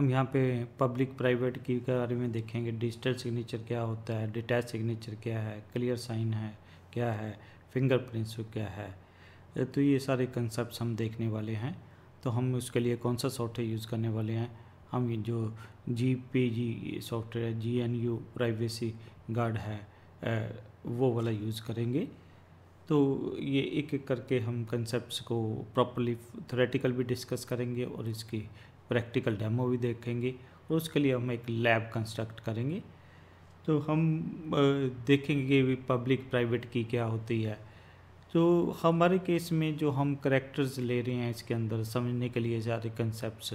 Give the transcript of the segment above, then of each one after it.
हम यहाँ पे पब्लिक प्राइवेट की के बारे में देखेंगे डिजिटल सिग्नेचर क्या होता है डिटैच सिग्नेचर क्या है क्लियर साइन है क्या है फिंगरप्रिंट्स क्या है तो ये सारे कंसेप्ट हम देखने वाले हैं तो हम उसके लिए कौन सा सॉफ्टवेयर यूज़ करने वाले हैं हम जो G P G software G N U privacy guard है वो वाला यूज़ करेंगे तो ये एक एक करके हम कंसेप्ट को प्रॉपरली थ्रेटिकल भी डिस्कस करेंगे और इसकी प्रैक्टिकल डेमो भी देखेंगे और उसके लिए हम एक लैब कंस्ट्रक्ट करेंगे तो हम देखेंगे कि पब्लिक प्राइवेट की क्या होती है तो हमारे केस में जो हम करेक्टर्स ले रहे हैं इसके अंदर समझने के लिए सारे कंसेप्ट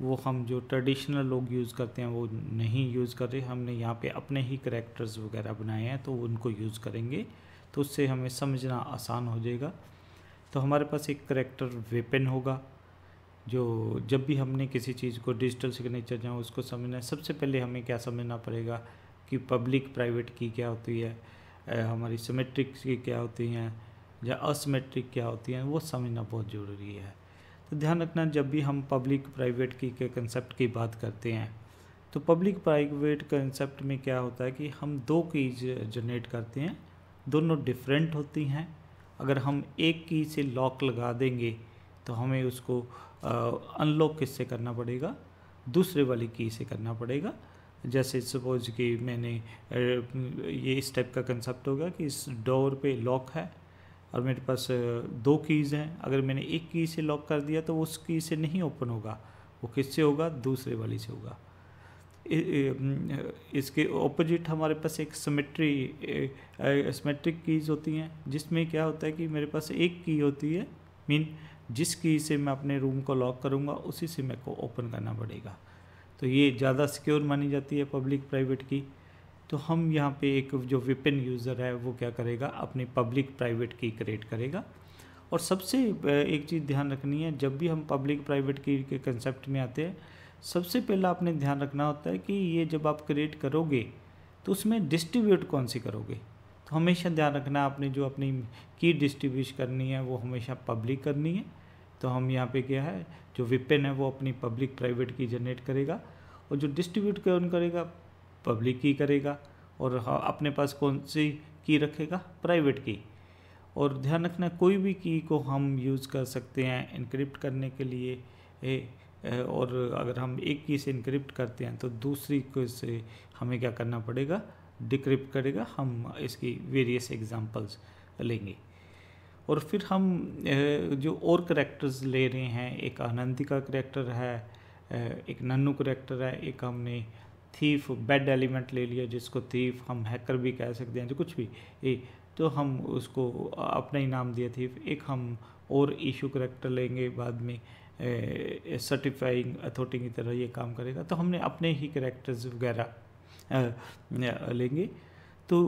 वो हम जो ट्रेडिशनल लोग यूज़ करते हैं वो नहीं यूज़ कर रहे हमने यहाँ पे अपने ही करेक्टर्स वगैरह बनाए हैं तो उनको यूज़ करेंगे तो उससे हमें समझना आसान हो जाएगा तो हमारे पास एक करेक्टर वेपन होगा जो जब भी हमने किसी चीज़ को डिजिटल सिग्नेचर जहाँ उसको समझना है सबसे पहले हमें क्या समझना पड़ेगा कि पब्लिक प्राइवेट की क्या होती है हमारी सिमेट्रिक की क्या होती हैं या असमेट्रिक क्या होती हैं वो समझना बहुत ज़रूरी है तो ध्यान रखना जब भी हम पब्लिक प्राइवेट की के कंसेप्ट की बात करते हैं तो पब्लिक प्राइवेट कंसेप्ट में क्या होता है कि हम दो कीज जनरेट करते हैं दोनों डिफरेंट होती हैं अगर हम एक की से लॉक लगा देंगे तो हमें उसको अनलॉक किससे करना पड़ेगा दूसरे वाली की से करना पड़ेगा जैसे सपोज कि मैंने ये इस टाइप का कंसेप्ट होगा कि इस डोर पे लॉक है और मेरे पास दो कीज़ हैं अगर मैंने एक की से लॉक कर दिया तो उस की से नहीं ओपन होगा वो किससे होगा दूसरे वाली से होगा इसके ऑपोजिट हमारे पास एक सिमेट्री सिमेट्रिक कीज़ होती हैं जिसमें क्या होता है कि मेरे पास एक की होती है मीन जिस की से मैं अपने रूम को लॉक करूँगा उसी से मेरे को ओपन करना पड़ेगा तो ये ज़्यादा सिक्योर मानी जाती है पब्लिक प्राइवेट की तो हम यहाँ पे एक जो वेपन यूज़र है वो क्या करेगा अपनी पब्लिक प्राइवेट की क्रिएट करेगा और सबसे एक चीज़ ध्यान रखनी है जब भी हम पब्लिक प्राइवेट की के कंसेप्ट में आते हैं सबसे पहला आपने ध्यान रखना होता है कि ये जब आप क्रिएट करोगे तो उसमें डिस्ट्रीब्यूट कौन सी करोगे तो हमेशा ध्यान रखना आपने जो अपनी की डिस्ट्रीब्यूट करनी है वो हमेशा पब्लिक करनी है तो हम यहाँ पे क्या है जो विपिन है वो अपनी पब्लिक प्राइवेट की जनरेट करेगा और जो डिस्ट्रीब्यूट कौन करेगा पब्लिक की करेगा और हाँ, अपने पास कौन सी की रखेगा प्राइवेट की और ध्यान रखना कोई भी की को हम यूज़ कर सकते हैं इनक्रिप्ट करने के लिए ए, ए, और अगर हम एक की से इनक्रिप्ट करते हैं तो दूसरी को से हमें क्या करना पड़ेगा डिक्रिप्ट करेगा हम इसकी वेरियस एग्जांपल्स लेंगे और फिर हम जो और करेक्टर्स ले रहे हैं एक आनंदिका का करेक्टर है एक नन्नू करेक्टर है एक हमने थीफ बेड एलिमेंट ले लिया जिसको थीफ हम हैकर भी कह सकते हैं जो तो कुछ भी ए, तो हम उसको अपना ही नाम दिया थीफ एक हम और इशू करेक्टर लेंगे बाद में सर्टिफाइंग अथॉरिटी की तरह ये काम करेगा तो हमने अपने ही करेक्टर्स वगैरह लेंगे तो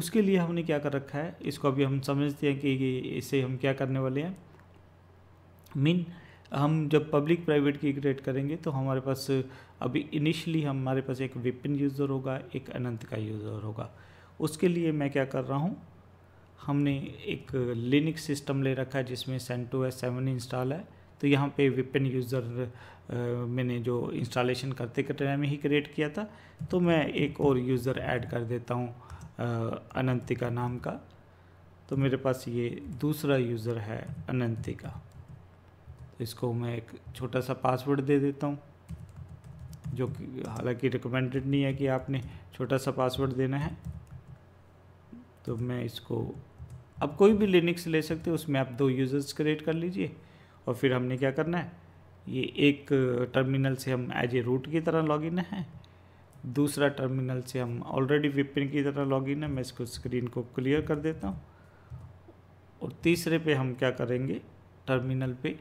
उसके लिए हमने क्या कर रखा है इसको अभी हम समझते हैं कि इसे हम क्या करने वाले हैं मीन हम जब पब्लिक प्राइवेट की क्रिएट करेंगे तो हमारे पास अभी इनिशियली हमारे पास एक विपिन यूज़र होगा एक अनंत का यूज़र होगा उसके लिए मैं क्या कर रहा हूँ हमने एक लिनिक सिस्टम ले रखा है जिसमें सेंटो एस सेवन इंस्टॉल है तो यहाँ पे विपिन यूज़र मैंने जो इंस्टॉलेशन करते करते टाइम ही क्रिएट किया था तो मैं एक और यूज़र ऐड कर देता हूँ अनंतिका नाम का तो मेरे पास ये दूसरा यूज़र है अनंतिका तो इसको मैं एक छोटा सा पासवर्ड दे देता हूँ जो कि हालांकि रिकमेंडेड नहीं है कि आपने छोटा सा पासवर्ड देना है तो मैं इसको आप कोई भी लिनक्स ले सकते हो उसमें आप दो यूज़र्स क्रिएट कर लीजिए और फिर हमने क्या करना है ये एक टर्मिनल से हम एज ए रूट की तरह लॉगिन हैं दूसरा टर्मिनल से हम ऑलरेडी विपिन की तरह लॉगिन है मैं इसको स्क्रीन को क्लियर कर देता हूँ और तीसरे पे हम क्या करेंगे टर्मिनल पे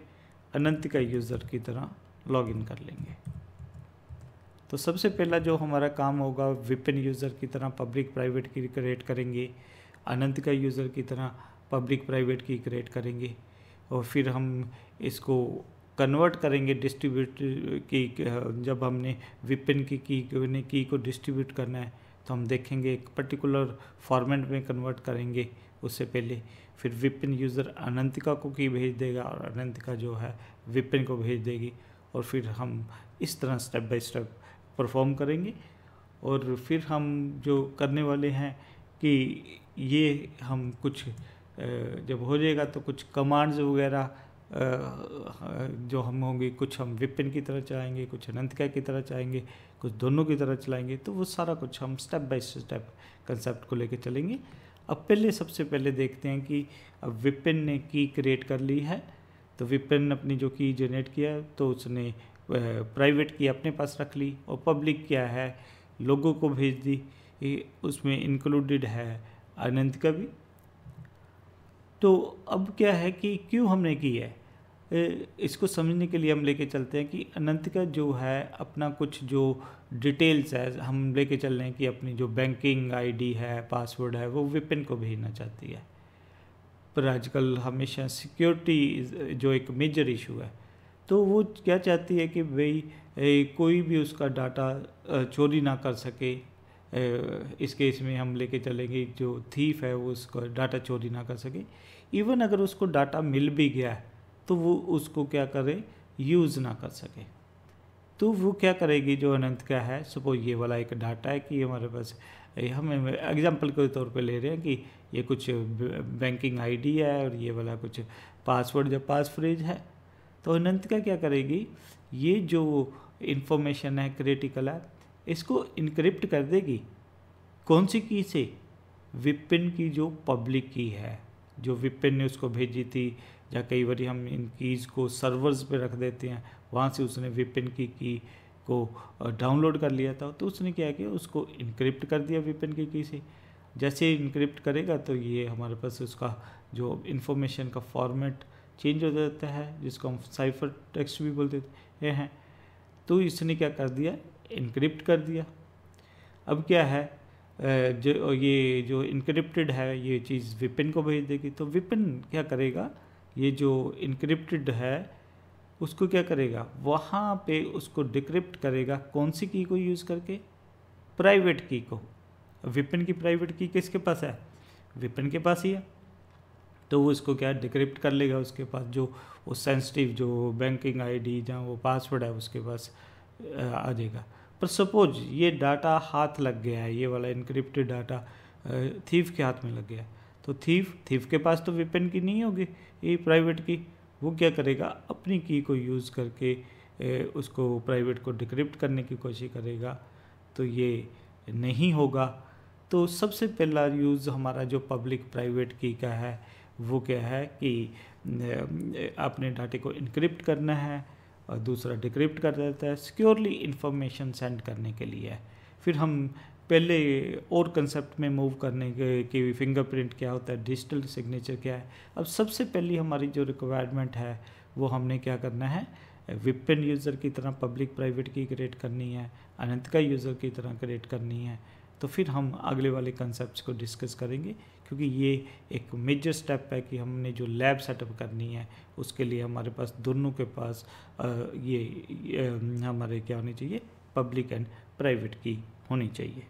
अनंत का यूज़र की तरह लॉगिन कर लेंगे तो सबसे पहला जो हमारा काम होगा विपिन यूज़र की तरह पब्लिक प्राइवेट की क्रिएट करेंगे अनंत का यूज़र की तरह पब्लिक प्राइवेट की क्रिएट करेंगे और फिर हम इसको कन्वर्ट करेंगे डिस्ट्रीब्यूट की जब हमने विपिन की की ने की को डिस्ट्रीब्यूट करना है तो हम देखेंगे एक पर्टिकुलर फॉर्मेट में कन्वर्ट करेंगे उससे पहले फिर विपिन यूज़र अनंतिका को की भेज देगा और अनंतिका जो है विपिन को भेज देगी और फिर हम इस तरह स्टेप बाय स्टेप परफॉर्म करेंगे और फिर हम जो करने वाले हैं कि ये हम कुछ जब हो जाएगा तो कुछ कमांड्स वगैरह जो हम होंगे कुछ हम विपिन की तरह चलाएंगे कुछ अनंतिका की तरह चलाएंगे कुछ दोनों की तरह चलाएंगे तो वो सारा कुछ हम स्टेप बाय स्टेप कंसेप्ट को लेके चलेंगे अब पहले सबसे पहले देखते हैं कि अब विपिन ने की क्रिएट कर ली है तो विपिन अपनी जो की जनरेट किया तो उसने प्राइवेट की अपने पास रख ली और पब्लिक क्या है लोगों को भेज दी उसमें इंक्लूडेड है अनंत का भी तो अब क्या है कि क्यों हमने की है इसको समझने के लिए हम लेके चलते हैं कि अनंत का जो है अपना कुछ जो डिटेल्स है हम लेके चल रहे हैं कि अपनी जो बैंकिंग आईडी है पासवर्ड है वो विपिन को भेजना चाहती है पर आजकल हमेशा सिक्योरिटी जो एक मेजर इशू है तो वो क्या चाहती है कि भाई कोई भी उसका डाटा चोरी ना कर सके इस केस में हम लेके चलेंगे जो थीफ है वो उसका डाटा चोरी ना कर सके इवन अगर उसको डाटा मिल भी गया है तो वो उसको क्या करे यूज़ ना कर सके तो वो क्या करेगी जो अनंत का है सपोज ये वाला एक डाटा है कि हमारे पास हम एग्जाम्पल के तौर पे ले रहे हैं कि ये कुछ बैंकिंग आईडी है और ये वाला कुछ पासवर्ड जब पास फ्रेज है तो अनंत का क्या करेगी ये जो इन्फॉर्मेशन है क्रिटिकल है इसको इनक्रिप्ट कर देगी कौन सी की से विपिन की जो पब्लिक की है जो विपिन ने उसको भेजी थी या कई बार हम इन कीज़ को सर्वर्स पे रख देते हैं वहाँ से उसने विपिन की की को डाउनलोड कर लिया था तो उसने क्या किया उसको इनक्रिप्ट कर दिया विपिन की की से जैसे इनक्रिप्ट करेगा तो ये हमारे पास उसका जो इन्फॉर्मेशन का फॉर्मेट चेंज हो जाता है जिसको हम साइफर टेक्स्ट भी बोलते हैं तो इसने क्या कर दिया इनक्रिप्ट कर दिया अब क्या है जो ये जो इनक्रिप्टेड है ये चीज़ विपिन को भेज देगी तो विपिन क्या करेगा ये जो इनक्रिप्टड है उसको क्या करेगा वहाँ पे उसको डिक्रिप्ट करेगा कौन सी की को यूज़ करके प्राइवेट की को विपिन की प्राइवेट की किसके पास है विपिन के पास ही है तो वो इसको क्या डिक्रिप्ट कर लेगा उसके पास जो वो सेंसिटिव जो बैंकिंग आईडी जहाँ वो पासवर्ड है उसके पास आ जाएगा पर सपोज ये डाटा हाथ लग गया है ये वाला इनक्रिप्टेड डाटा थीफ के हाथ में लग गया है तो थीफ थीफ के पास तो वेपन की नहीं होगी ये प्राइवेट की वो क्या करेगा अपनी की को यूज़ करके ए, उसको प्राइवेट को डिक्रिप्ट करने की कोशिश करेगा तो ये नहीं होगा तो सबसे पहला यूज़ हमारा जो पब्लिक प्राइवेट की का है वो क्या है कि अपने डाटे को इनक्रिप्ट करना है और दूसरा डिक्रिप्ट कर देता है सिक्योरली इन्फॉर्मेशन सेंड करने के लिए फिर हम पहले और कंसेप्ट में मूव करने के कि फिंगरप्रिंट क्या होता है डिजिटल सिग्नेचर क्या है अब सबसे पहली हमारी जो रिक्वायरमेंट है वो हमने क्या करना है विपिन यूज़र की तरह पब्लिक प्राइवेट की क्रिएट करनी है अनंत का यूज़र की तरह क्रिएट करनी है तो फिर हम अगले वाले कंसेप्ट को डिस्कस करेंगे क्योंकि ये एक मेजर स्टेप है कि हमने जो लैब सेटअप करनी है उसके लिए हमारे पास दोनों के पास ये, ये हमारे क्या होने चाहिए पब्लिक एंड प्राइवेट की होनी चाहिए